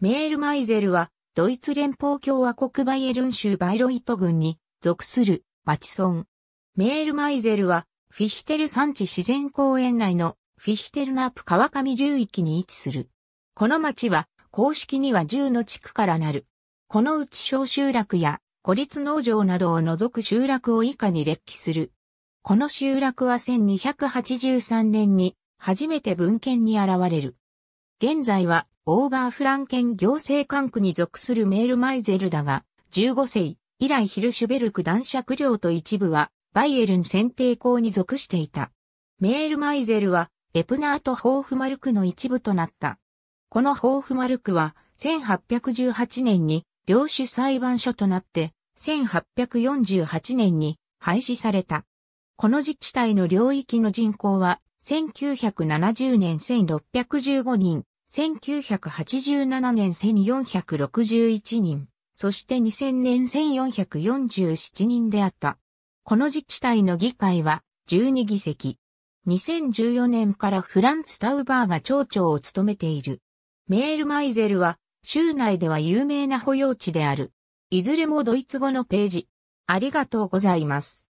メールマイゼルは、ドイツ連邦共和国バイエルン州バイロイト郡に属する町村。メールマイゼルは、フィヒテル山地自然公園内のフィヒテルナープ川上流域に位置する。この町は、公式には10の地区からなる。このうち小集落や孤立農場などを除く集落を以下に列記する。この集落は1283年に初めて文献に現れる。現在はオーバーフランケン行政管区に属するメールマイゼルだが、15世以来ヒルシュベルク男爵領と一部は、バイエルン選定校に属していた。メールマイゼルは、エプナート・ホーフマルクの一部となった。このホーフマルクは、1818年に領主裁判所となって、1848年に廃止された。この自治体の領域の人口は1970年1615人、1987年1461人、そして2000年1447人であった。この自治体の議会は12議席。2014年からフランツ・タウバーが町長を務めている。メールマイゼルは州内では有名な保養地である。いずれもドイツ語のページ。ありがとうございます。